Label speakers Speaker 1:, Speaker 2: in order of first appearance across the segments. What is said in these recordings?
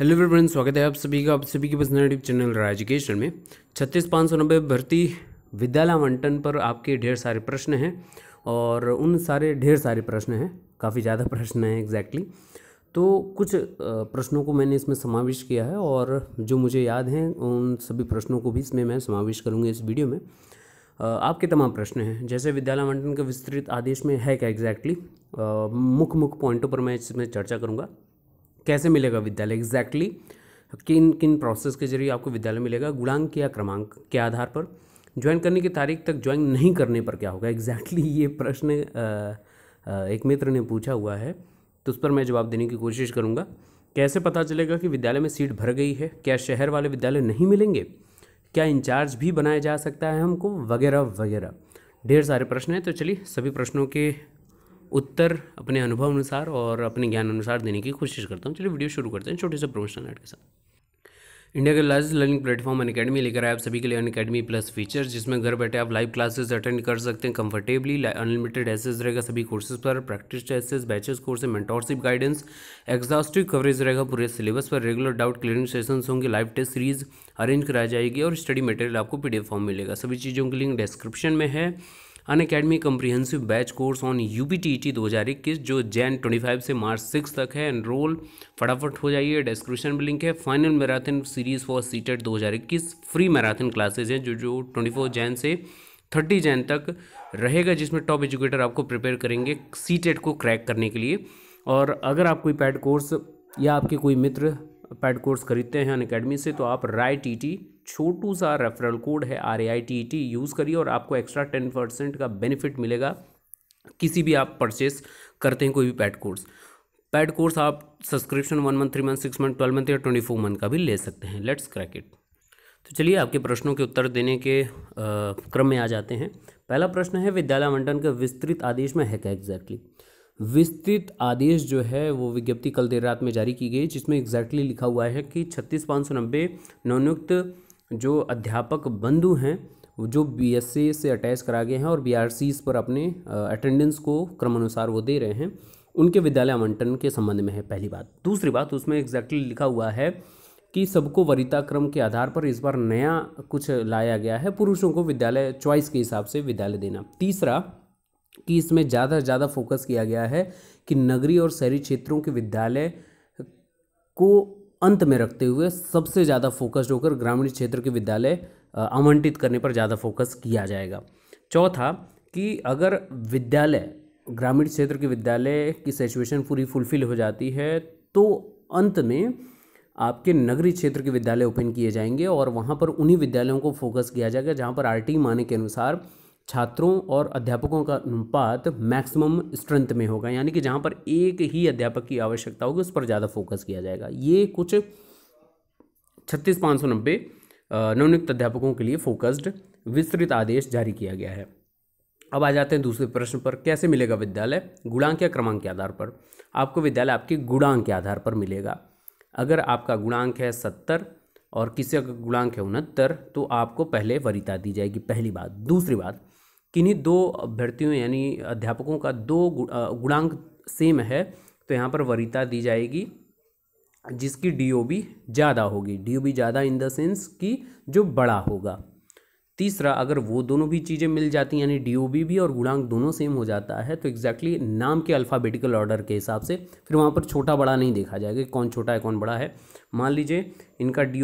Speaker 1: hello friends स्वागत है आप सभी का आप सभी के बस यूट्यूब चैनल राय एजुकेशन में छत्तीस पाँच सौ नब्बे भर्ती विद्यालय आवंटन पर आपके ढेर सारे प्रश्न हैं और उन सारे ढेर सारे प्रश्न हैं काफ़ी ज़्यादा प्रश्न हैं एग्जैक्टली तो कुछ प्रश्नों को मैंने इसमें समाविष्ट किया है और जो मुझे याद हैं उन सभी प्रश्नों को भी इसमें मैं समाविष्ट करूँगी इस वीडियो में आपके तमाम प्रश्न हैं जैसे विद्यालय आवंटन के विस्तृत आदेश में है क्या एग्जैक्टली मुख्य मुख्य पॉइंटों पर मैं इसमें चर्चा करूँगा कैसे मिलेगा विद्यालय एग्जैक्टली किन किन प्रोसेस के जरिए आपको विद्यालय मिलेगा गुणांक या क्रमांक के आधार पर ज्वाइन करने की तारीख तक ज्वाइन नहीं करने पर क्या होगा एग्जैक्टली exactly ये प्रश्न एक मित्र ने पूछा हुआ है तो उस पर मैं जवाब देने की कोशिश करूँगा कैसे पता चलेगा कि विद्यालय में सीट भर गई है क्या शहर वाले विद्यालय नहीं मिलेंगे क्या इंचार्ज भी बनाया जा सकता है हमको वगैरह वगैरह ढेर सारे प्रश्न हैं तो चलिए सभी प्रश्नों के उत्तर अपने अनुभव अनुसार और अपने ज्ञान अनुसार देने की कोशिश करता हूँ चलिए वीडियो शुरू करते हैं छोटे से प्रोमोशनल ऐड के साथ इंडिया के large learning platform Unacademy लेकर आए आप सभी के लिए अन अकेडमी प्लस फीचर्स जिसमें घर बैठे आप लाइव क्लासेस अटेंड कर सकते हैं कंफर्टेबली अनलिमिटेड एसेस रहेगा सभी कोर्सेज पर practice test batches course mentorship guidance exhaustive coverage रहेगा पूरे सिलेबस पर रेगुलर डाउट क्लियरिंग सेशन होंगे लाइव टेस्ट सीरीज अरेंज कराई जाएगी और स्टडी मटेरियल आपको पी फॉर्म मिलेगा सभी चीज़ों की लिंक डिस्क्रिप्शन में है Unacademy comprehensive batch course on U P T T दो हज़ार इक्कीस जो जैन ट्वेंटी फाइव से मार्च सिक्स तक है एनरोल फटाफट हो जाइए डिस्क्रिप्शन में लिंक है final marathon series for CTET दो हज़ार इक्कीस फ्री मैराथन क्लासेज हैं जो जो ट्वेंटी फोर जैन से थर्टी जैन तक रहेगा जिसमें टॉप एजुकेटर आपको प्रिपेयर करेंगे सीटेड को क्रैक करने के लिए और अगर आप कोई पैड कोर्स या आपके कोई मित्र पैड कोर्स खरीदते हैं अन अकेडमी से तो आप राय टी टी छोटू सा रेफरल कोड है R A I T T use करिए और आपको एक्स्ट्रा टेन परसेंट का बेनिफिट मिलेगा किसी भी आप परचेस करते हैं कोई भी पैड कोर्स पैड कोर्स आप subscription one month three month six month twelve month या ट्वेंटी फोर मंथ का भी ले सकते हैं लेट्स क्रैक इट तो चलिए आपके प्रश्नों के उत्तर देने के आ, क्रम में आ जाते हैं पहला प्रश्न है विद्यालय आवंटन का विस्तृत आदेश में है क्या एग्जैक्टली विस्तृत आदेश जो है वो विज्ञप्ति कल देर रात में जारी की गई जिसमें एग्जैक्टली लिखा हुआ है कि छत्तीस पाँच सौ नब्बे नवनियुक्त जो अध्यापक बंधु हैं जो बी से अटैच करा गए हैं और बी पर अपने अटेंडेंस को क्रमानुसार वो दे रहे हैं उनके विद्यालय आवंटन के संबंध में है पहली बात दूसरी बात उसमें एग्जैक्टली लिखा हुआ है कि सबको वरिता क्रम के आधार पर इस बार नया कुछ लाया गया है पुरुषों को विद्यालय चॉइस के हिसाब से विद्यालय देना तीसरा कि इसमें ज़्यादा से ज़्यादा फोकस किया गया है कि नगरी और शहरी क्षेत्रों के विद्यालय को अंत में रखते हुए सबसे ज़्यादा फोकस्ड होकर ग्रामीण क्षेत्र के विद्यालय आवंटित करने पर ज़्यादा फोकस किया जाएगा चौथा कि अगर विद्यालय ग्रामीण क्षेत्र के विद्यालय की सिचुएशन पूरी फुलफिल हो जाती है तो अंत में आपके नगरीय क्षेत्र के विद्यालय ओपन किए जाएंगे और वहाँ पर उन्हीं विद्यालयों को फोकस किया जाएगा जहाँ पर आर माने के अनुसार छात्रों और अध्यापकों का अनुपात मैक्सिमम स्ट्रेंथ में होगा यानी कि जहाँ पर एक ही अध्यापक की आवश्यकता होगी उस पर ज़्यादा फोकस किया जाएगा ये कुछ छत्तीस पाँच सौ नब्बे नवनियुक्त अध्यापकों के लिए फोकस्ड विस्तृत आदेश जारी किया गया है अब आ जाते हैं दूसरे प्रश्न पर कैसे मिलेगा विद्यालय गुणांक या क्रमांक के आधार पर आपको विद्यालय आपके गुणांक के आधार पर मिलेगा अगर आपका गुणांक है सत्तर और किसी का गुणांक है उनहत्तर तो आपको पहले वरीता दी जाएगी पहली बात दूसरी बात किन्हीं दो अभ्यर्थियों यानी अध्यापकों का दो गुणांक सेम है तो यहाँ पर वरीता दी जाएगी जिसकी डीओबी ज़्यादा होगी डीओबी ज़्यादा इन द सेंस कि जो बड़ा होगा तीसरा अगर वो दोनों भी चीज़ें मिल जाती यानी डी भी और गुणांक दोनों सेम हो जाता है तो एक्जैक्टली exactly नाम के अल्फ़ाबेटिकल ऑर्डर के हिसाब से फिर वहाँ पर छोटा बड़ा नहीं देखा जाएगा कि कौन छोटा है कौन बड़ा है मान लीजिए इनका डी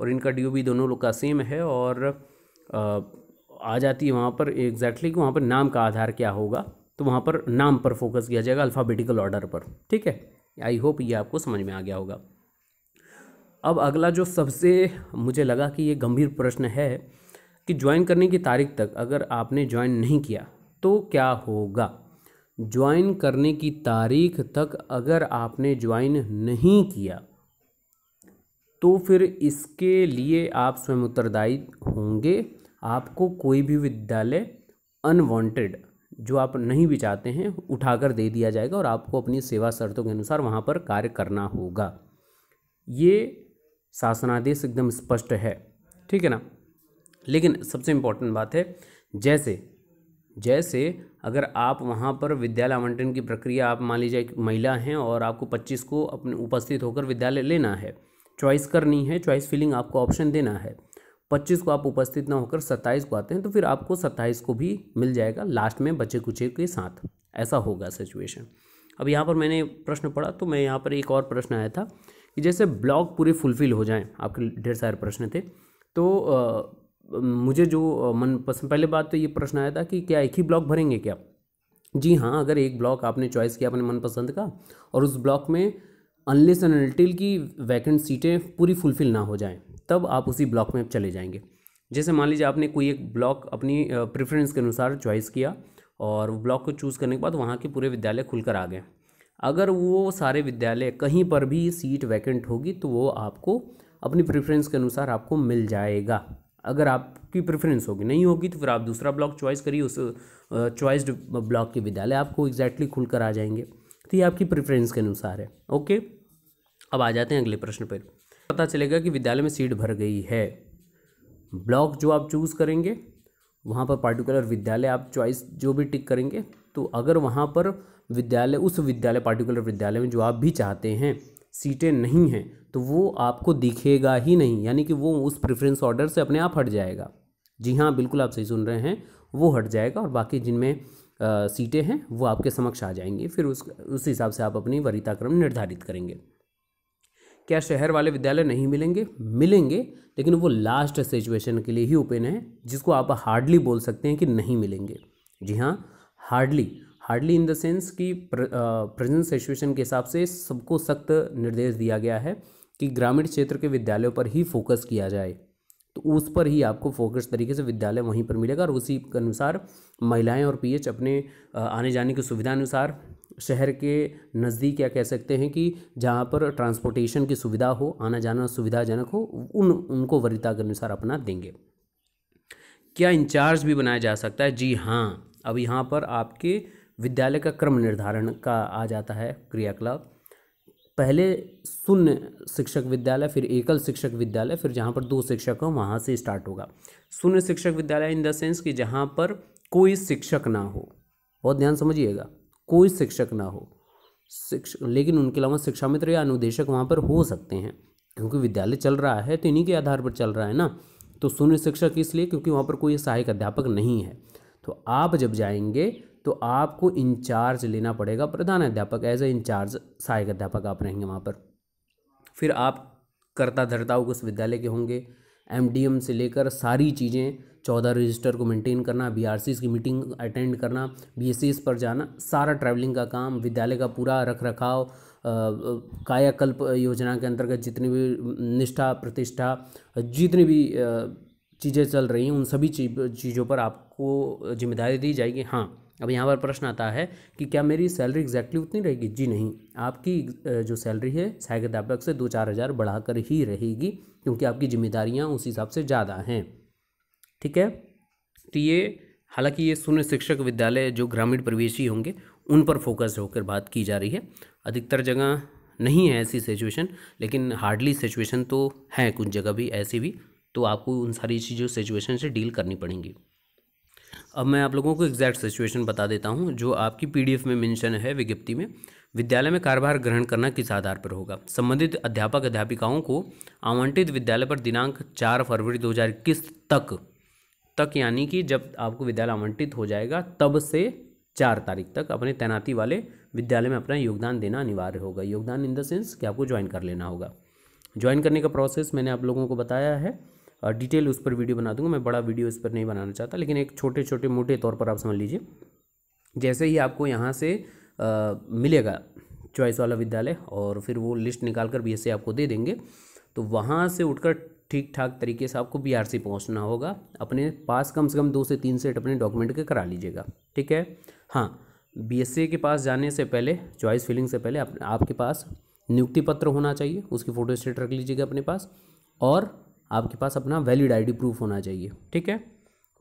Speaker 1: और इनका डी दोनों लोग का सेम है और आ, आ जाती है वहाँ पर एग्जैक्टली कि वहाँ पर नाम का आधार क्या होगा तो वहाँ पर नाम पर फोकस किया जाएगा अल्फ़ाबेटिकल ऑर्डर पर ठीक है आई होप ये आपको समझ में आ गया होगा अब अगला जो सबसे मुझे लगा कि ये गंभीर प्रश्न है कि ज्वाइन करने की तारीख तक अगर आपने ज्वाइन नहीं किया तो क्या होगा ज्वाइन करने की तारीख तक अगर आपने ज्वाइन नहीं किया तो फिर इसके लिए आप स्वयं उत्तरदायी होंगे आपको कोई भी विद्यालय अनवांटेड जो आप नहीं भी चाहते हैं उठाकर दे दिया जाएगा और आपको अपनी सेवा शर्तों के अनुसार वहाँ पर कार्य करना होगा ये शासनादेश एकदम स्पष्ट है ठीक है ना लेकिन सबसे इम्पोर्टेंट बात है जैसे जैसे अगर आप वहाँ पर विद्यालय आवंटन की प्रक्रिया आप मान लीजिए महिला हैं और आपको पच्चीस को अपने उपस्थित होकर विद्यालय लेना है चॉइस करनी है चॉइस फिलिंग आपको ऑप्शन देना है पच्चीस को आप उपस्थित ना होकर सत्ताईस को आते हैं तो फिर आपको सत्ताईस को भी मिल जाएगा लास्ट में बचे कुचे के साथ ऐसा होगा सिचुएशन अब यहाँ पर मैंने प्रश्न पढ़ा तो मैं यहाँ पर एक और प्रश्न आया था कि जैसे ब्लॉग पूरे फुलफिल हो जाएँ आपके ढेर सारे प्रश्न थे तो मुझे जो पसंद पहले बात तो ये प्रश्न आया था कि क्या एक ही ब्लॉक भरेंगे क्या जी हाँ अगर एक ब्लॉक आपने चॉइस किया अपने मनपसंद का और उस ब्लॉक में अनलेस एंड अनटिल की वैकेंट सीटें पूरी फुलफिल ना हो जाएं तब आप उसी ब्लॉक में चले जाएंगे जैसे मान लीजिए आपने कोई एक ब्लॉक अपनी प्रेफरेंस के अनुसार चॉइस किया और ब्लॉक को चूज़ करने के बाद वहाँ के पूरे विद्यालय खुलकर आ गए अगर वो सारे विद्यालय कहीं पर भी सीट वैकेंट होगी तो वो आपको अपनी प्रेफरेंस के अनुसार आपको मिल जाएगा अगर आपकी प्रेफरेंस होगी नहीं होगी तो फिर आप दूसरा ब्लॉक चॉइस करिए उस चॉइस्ड ब्लॉक के विद्यालय आपको एग्जैक्टली exactly खुलकर आ जाएंगे तो ये आपकी प्रेफरेंस के अनुसार है ओके अब आ जाते हैं अगले प्रश्न पर पता चलेगा कि विद्यालय में सीट भर गई है ब्लॉक जो आप चूज़ करेंगे वहाँ पर पार्टिकुलर विद्यालय आप चॉइस जो भी टिक करेंगे तो अगर वहाँ पर विद्यालय उस विद्यालय पार्टिकुलर विद्यालय में जो आप भी चाहते हैं सीटें नहीं हैं तो वो आपको दिखेगा ही नहीं यानी कि वो उस प्रेफरेंस ऑर्डर से अपने आप हट जाएगा जी हाँ बिल्कुल आप सही सुन रहे हैं वो हट जाएगा और बाकी जिनमें सीटें हैं वो आपके समक्ष आ जाएंगी फिर उस उस हिसाब से आप अपनी वरीताक्रम निर्धारित करेंगे क्या शहर वाले विद्यालय नहीं मिलेंगे मिलेंगे लेकिन वो लास्ट सिचुएशन के लिए ही ओपन है जिसको आप हार्डली बोल सकते हैं कि नहीं मिलेंगे जी हाँ hardly hardly in the sense कि प्रेजेंट सिचुएशन के हिसाब से सबको सख्त निर्देश दिया गया है कि ग्रामीण क्षेत्र के विद्यालयों पर ही फोकस किया जाए तो उस पर ही आपको फोकस तरीके से विद्यालय वहीं पर मिलेगा और उसी के अनुसार महिलाएं और पीएच अपने आने जाने की सुविधा अनुसार शहर के नज़दीक या कह सकते हैं कि जहाँ पर ट्रांसपोर्टेशन की सुविधा हो आना जाना सुविधाजनक हो उन उनको वरीता के अनुसार अपना देंगे क्या इंचार्ज भी बनाया जा सकता है जी हाँ अब यहाँ पर आपके विद्यालय का क्रम निर्धारण का आ जाता है क्रियाकलाप पहले शून्य शिक्षक विद्यालय फिर एकल शिक्षक विद्यालय फिर जहाँ पर दो शिक्षक हो वहाँ से स्टार्ट होगा शून्य शिक्षक विद्यालय इन द सेंस कि जहाँ पर कोई शिक्षक ना हो बहुत ध्यान समझिएगा कोई शिक्षक ना हो शिक्षक लेकिन उनके अलावा शिक्षा मित्र या अनुदेशक वहाँ पर हो सकते हैं क्योंकि विद्यालय चल रहा है तो इन्हीं के आधार पर चल रहा है ना तो शून्य शिक्षक इसलिए क्योंकि वहाँ पर कोई सहायक अध्यापक नहीं है तो आप जब जाएंगे तो आपको इंचार्ज लेना पड़ेगा प्रधान अध्यापक एज ए इंचार्ज सहायक अध्यापक आप रहेंगे वहाँ पर फिर आप करता धरता उस विद्यालय के होंगे एमडीएम से लेकर सारी चीज़ें चौदह रजिस्टर को मेंटेन करना बी की मीटिंग अटेंड करना बी पर जाना सारा ट्रैवलिंग का काम विद्यालय का पूरा रख रखाव कायाकल्प योजना के अंतर्गत जितनी भी निष्ठा प्रतिष्ठा जितनी भी चीज़ें चल रही हैं उन सभी चीज़ों पर आपको जिम्मेदारी दी जाएगी हाँ अब यहाँ पर प्रश्न आता है कि क्या मेरी सैलरी एग्जैक्टली उतनी रहेगी जी नहीं आपकी जो सैलरी है सहायक अध्यापक से दो चार हज़ार बढ़ाकर ही रहेगी क्योंकि आपकी जिम्मेदारियाँ उस हिसाब से ज़्यादा हैं ठीक है तो ये हालांकि ये शून्य शिक्षक विद्यालय जो ग्रामीण प्रवेशी होंगे उन पर फोकस होकर बात की जा रही है अधिकतर जगह नहीं है ऐसी सिचुएशन लेकिन हार्डली सिचुएशन तो हैं कुछ जगह भी ऐसी भी तो आपको उन सारी चीज़ों सिचुएशन से डील करनी पड़ेंगी अब मैं आप लोगों को एग्जैक्ट सिचुएशन बता देता हूँ जो आपकी पी में मेंशन है विज्ञप्ति में विद्यालय में कारोबार ग्रहण करना किस आधार पर होगा संबंधित अध्यापक अध्यापिकाओं को आवंटित विद्यालय पर दिनांक चार फरवरी दो तक तक यानी कि जब आपको विद्यालय आवंटित हो जाएगा तब से चार तारीख तक अपने तैनाती वाले विद्यालय में अपना योगदान देना अनिवार्य होगा योगदान इन द सेंस कि आपको ज्वाइन कर लेना होगा ज्वाइन करने का प्रोसेस मैंने आप लोगों को बताया है डिटेल उस पर वीडियो बना दूंगा मैं बड़ा वीडियो इस पर नहीं बनाना चाहता लेकिन एक छोटे छोटे मोटे तौर पर आप समझ लीजिए जैसे ही आपको यहाँ से आ, मिलेगा चॉइस वाला विद्यालय और फिर वो लिस्ट निकाल कर बी आपको दे देंगे तो वहाँ से उठकर ठीक ठाक तरीके से आपको बी पहुँचना होगा अपने पास कम से कम दो से तीन सेट अपने डॉक्यूमेंट के करा लीजिएगा ठीक है हाँ बी के पास जाने से पहले चॉइस फिलिंग से पहले आप, आपके पास नियुक्ति पत्र होना चाहिए उसकी फ़ोटो स्टेट रख लीजिएगा अपने पास और आपके पास अपना वैलिड आईडी प्रूफ होना चाहिए ठीक है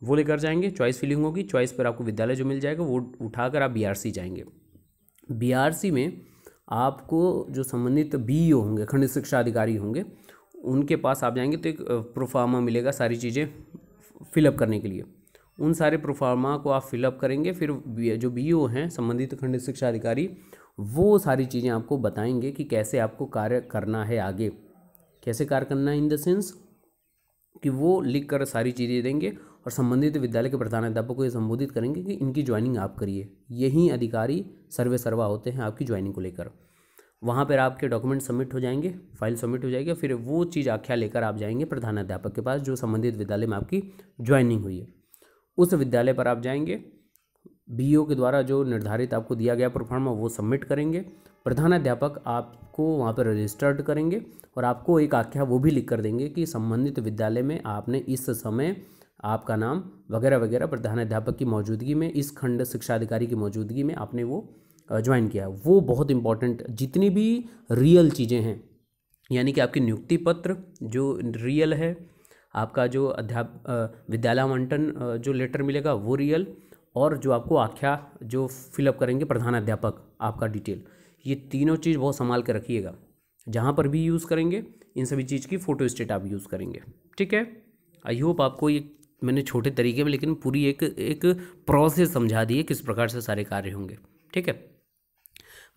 Speaker 1: वो लेकर जाएंगे चॉइस फिलिंग होगी चॉइस पर आपको विद्यालय जो मिल जाएगा वो उठाकर आप बीआरसी जाएंगे बीआरसी में आपको जो संबंधित बीईओ e होंगे खंड शिक्षा अधिकारी होंगे उनके पास आप जाएंगे तो एक प्रोफार्मा मिलेगा सारी चीज़ें फिलअप करने के लिए उन सारे प्रोफार्मा को आप फिलअप करेंगे फिर जो बी e हैं संबंधित खंड शिक्षा अधिकारी वो सारी चीज़ें आपको बताएंगे कि कैसे आपको कार्य करना है आगे कैसे कार्य करना है इन द सेंस कि वो लिख कर सारी चीज़ें देंगे और संबंधित विद्यालय के प्रधानाध्यापक को ये संबोधित करेंगे कि इनकी ज्वाइनिंग आप करिए यही अधिकारी सर्वे सर्वा होते हैं आपकी ज्वाइनिंग को लेकर वहाँ पर आपके डॉक्यूमेंट सबमिट हो जाएंगे फाइल सबमिट हो जाएगी फिर वो चीज़ आख्या लेकर आप जाएंगे प्रधानाध्यापक के पास जो संबंधित विद्यालय में आपकी ज्वाइनिंग हुई है उस विद्यालय पर आप जाएंगे बी के द्वारा जो निर्धारित आपको दिया गया प्रोफार्मा वो सबमिट करेंगे प्रधानाध्यापक आपको वहाँ पर रजिस्टर्ड करेंगे और आपको एक आख्या वो भी लिख कर देंगे कि संबंधित विद्यालय में आपने इस समय आपका नाम वगैरह वगैरह प्रधानाध्यापक की मौजूदगी में इस खंड शिक्षा अधिकारी की मौजूदगी में आपने वो ज्वाइन किया वो बहुत इंपॉर्टेंट जितनी भी रियल चीज़ें हैं यानी कि आपकी नियुक्ति पत्र जो रियल है आपका जो अध्याप विद्यालय आवंटन जो लेटर मिलेगा वो रियल और जो आपको आख्या जो फिलअप करेंगे प्रधानाध्यापक आपका डिटेल ये तीनों चीज़ बहुत संभाल के रखिएगा जहाँ पर भी यूज़ करेंगे इन सभी चीज़ की फ़ोटो स्टेट आप यूज़ करेंगे ठीक है आई होप आपको ये मैंने छोटे तरीके में लेकिन पूरी एक एक प्रोसेस समझा दी है किस प्रकार से सारे कार्य होंगे ठीक है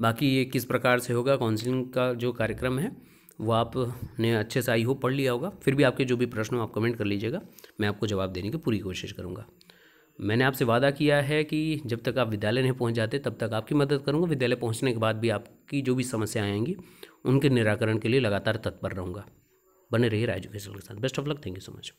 Speaker 1: बाकी ये किस प्रकार से होगा काउंसिलिंग का जो कार्यक्रम है वो आपने अच्छे से आई होप पढ़ लिया होगा फिर भी आपके जो भी प्रश्न हो आप कमेंट कर लीजिएगा मैं आपको जवाब देने की पूरी कोशिश करूँगा मैंने आपसे वादा किया है कि जब तक आप विद्यालय नहीं पहुंच जाते तब तक आपकी मदद करूंगा विद्यालय पहुंचने के बाद भी आपकी जो भी समस्याएं आएंगी उनके निराकरण के लिए लगातार तत्पर रहूंगा बने रहिए एजुकेशन के साथ best of luck thank you so much